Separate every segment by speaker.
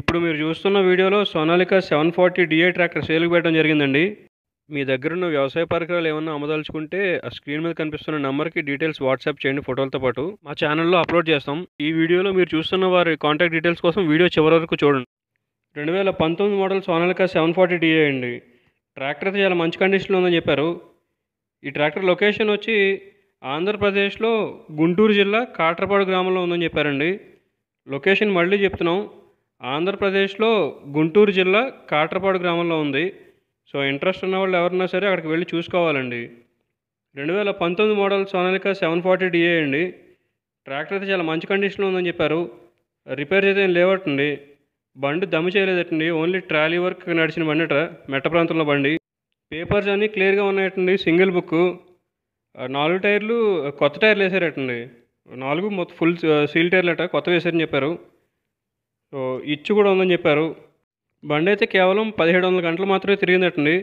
Speaker 1: ఇప్పుడు మీరు చూస్తున్న వీడియోలో Sonalika seven forty DI tractor సేల్కి పెట్టడం జరిగిందండి మీ దగ్గరున్న వ్యవసాయ పరికరాలు ఏమన్నా అమ్మదలుచుకుంటే ఆ స్క్రీన్ మీద కనిపిస్తున్న నెంబర్కి డీటెయిల్స్ వాట్సాప్ చేయండి ఫోటోలతో పాటు మా ఛానల్లో అప్లోడ్ చేస్తాం ఈ వీడియోలో మీరు చూస్తున్న వారి కాంటాక్ట్ డీటెయిల్స్ కోసం వీడియో చివరి వరకు చూడండి రెండు వేల పంతొమ్మిది model Sonalika seven forty DI అండి ట్రాక్టర్ అయితే చాలా మంచి కండిషన్లో ఉందని చెప్పారు ఈ ట్రాక్టర్ లొకేషన్ వచ్చి ఆంధ్రప్రదేశ్లో గుంటూరు జిల్లా కాట్రపాడు గ్రామంలో ఉందని చెప్పారండి లొకేషన్ మళ్ళీ చెప్తున్నాం ఆంధ్రప్రదేశ్లో గుంటూరు జిల్లా కాట్రపాడు గ్రామంలో ఉంది సో ఇంట్రెస్ట్ ఉన్న వాళ్ళు ఎవరన్నా సరే అక్కడికి వెళ్ళి చూసుకోవాలండి రెండు వేల పంతొమ్మిది model Sonalika seven forty DI అండి ట్రాక్టర్ అయితే చాలా మంచి కండిషన్లో ఉందని చెప్పారు రిపేర్ అయితే లేవట్టండి లేవటండి బండి దమ్ము చేయలేదటండి ఓన్లీ ట్రాలీ వర్క్ నడిచిన బండి అట మెట్ట ప్రాంతంలో బండి పేపర్స్ అన్నీ క్లియర్గా ఉన్నాయటండి సింగిల్ బుక్ నాలుగు టైర్లు కొత్త టైర్లు వేసారటండి నాలుగు మొత్తం ఫుల్ సీల్ టైర్లు అట కొత్త వేశారని చెప్పారు సో ఇచ్చు కూడా ఉందని చెప్పారు బండి అయితే కేవలం పదిహేడు వందల గంటలు మాత్రమే తిరిగిందటండి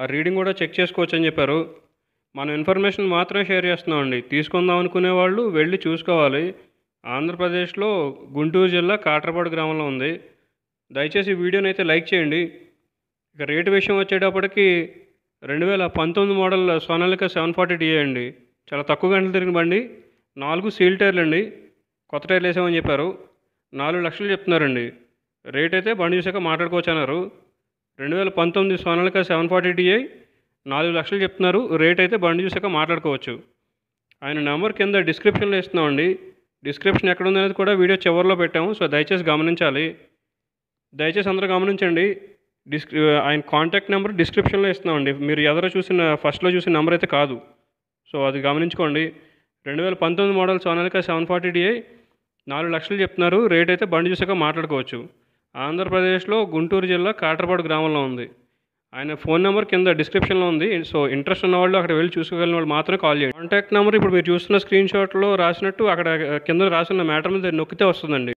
Speaker 1: ఆ రీడింగ్ కూడా చెక్ చేసుకోవచ్చు అని చెప్పారు మనం ఇన్ఫర్మేషన్ మాత్రమే షేర్ చేస్తున్నామండి తీసుకుందాం అనుకునే వాళ్ళు వెళ్ళి చూసుకోవాలి ఆంధ్రప్రదేశ్లో గుంటూరు జిల్లా కాట్రపాడు గ్రామంలో ఉంది దయచేసి వీడియోని అయితే లైక్ చేయండి ఇక రేటు విషయం వచ్చేటప్పటికి రెండు వేల పంతొమ్మిది model Sonalika seven forty DI అండి చాలా తక్కువ గంటలు తిరిగిన బండి నాలుగు సీల్ టైర్లు అండి కొత్త టైర్లు వేసామని చెప్పారు నాలుగు లక్షలు చెప్తున్నారండి రేట్ అయితే బండి చూసాక మాట్లాడుకోవచ్చు అన్నారు రెండు వేల పంతొమ్మిది సోనాలిక సెవెన్ ఫార్టీ డిఐ నాలుగు లక్షలు చెప్తున్నారు రేట్ అయితే బండి చూసాక మాట్లాడుకోవచ్చు ఆయన నెంబర్ కింద డిస్క్రిప్షన్లో ఇస్తున్నామండి డిస్క్రిప్షన్ ఎక్కడ ఉందనేది కూడా వీడియో చివరిలో పెట్టాము సో దయచేసి గమనించాలి దయచేసి అందరూ గమనించండి డిస్క్రి ఆయన కాంటాక్ట్ నెంబర్ డిస్క్రిప్షన్లో ఇస్తున్నామండి మీరు ఎదరో చూసిన ఫస్ట్లో చూసిన నెంబర్ అయితే కాదు సో అది గమనించుకోండి రెండు వేల పంతొమ్మిది model Sonalika seven forty DI నాలుగు లక్షలు చెప్తున్నారు రేట్ అయితే బండి చూసాక మాట్లాడుకోవచ్చు ఆంధ్రప్రదేశ్లో గుంటూరు జిల్లా కాటరపాడు గ్రామంలో ఉంది ఆయన ఫోన్ నెంబర్ కింద డిస్క్రిప్షన్లో ఉంది సో ఇంట్రెస్ట్ ఉన్న వాళ్ళు అక్కడ వెళ్ళి చూసుకోగలిగిన వాళ్ళు మాత్రమే కాల్ చేయండి కాంటాక్ట్ నెంబర్ ఇప్పుడు మీరు చూస్తున్న స్క్రీన్ షాట్లో రాసినట్టు అక్కడ కింద రాసిన మ్యాటర్ మీద నొక్కితే వస్తుందండి